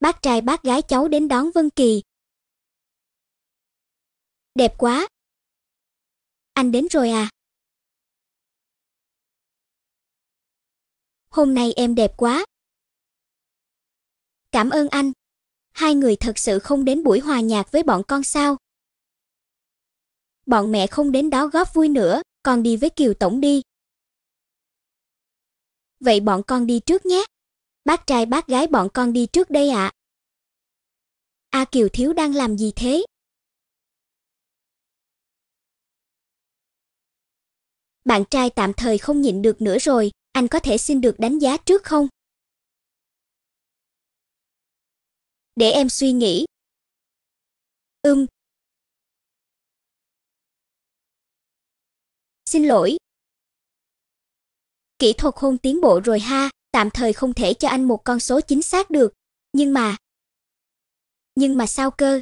bác trai bác gái cháu đến đón Vân Kỳ. Đẹp quá. Anh đến rồi à? Hôm nay em đẹp quá. Cảm ơn anh. Hai người thật sự không đến buổi hòa nhạc với bọn con sao? Bọn mẹ không đến đó góp vui nữa, còn đi với Kiều tổng đi. Vậy bọn con đi trước nhé. Bác trai bác gái bọn con đi trước đây ạ. À. A Kiều thiếu đang làm gì thế? Bạn trai tạm thời không nhịn được nữa rồi, anh có thể xin được đánh giá trước không? Để em suy nghĩ. Ưm. Xin lỗi. Kỹ thuật hôn tiến bộ rồi ha, tạm thời không thể cho anh một con số chính xác được, nhưng mà nhưng mà sao cơ?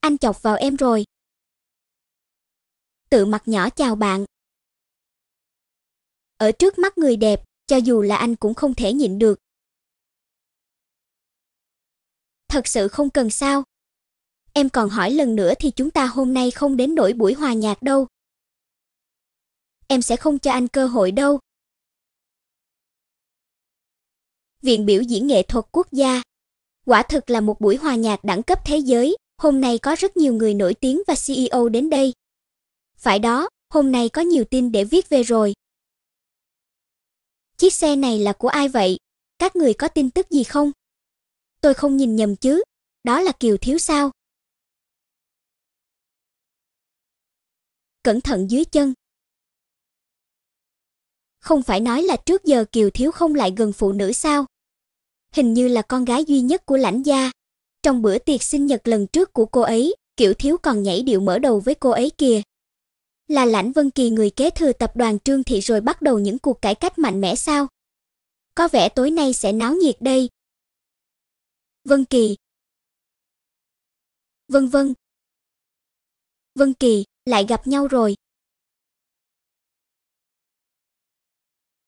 Anh chọc vào em rồi. Tự mặt nhỏ chào bạn. Ở trước mắt người đẹp, cho dù là anh cũng không thể nhịn được. Thật sự không cần sao. Em còn hỏi lần nữa thì chúng ta hôm nay không đến nổi buổi hòa nhạc đâu. Em sẽ không cho anh cơ hội đâu. Viện biểu diễn nghệ thuật quốc gia. Quả thực là một buổi hòa nhạc đẳng cấp thế giới, hôm nay có rất nhiều người nổi tiếng và CEO đến đây. Phải đó, hôm nay có nhiều tin để viết về rồi. Chiếc xe này là của ai vậy? Các người có tin tức gì không? Tôi không nhìn nhầm chứ, đó là Kiều Thiếu sao? Cẩn thận dưới chân, không phải nói là trước giờ Kiều Thiếu không lại gần phụ nữ sao? Hình như là con gái duy nhất của lãnh gia. Trong bữa tiệc sinh nhật lần trước của cô ấy, Kiều Thiếu còn nhảy điệu mở đầu với cô ấy kìa. Là Lãnh Vân Kỳ người kế thừa tập đoàn Trương Thị rồi bắt đầu những cuộc cải cách mạnh mẽ sao? Có vẻ tối nay sẽ náo nhiệt đây. Vân Kỳ. Vân vân. Vân Kỳ, lại gặp nhau rồi.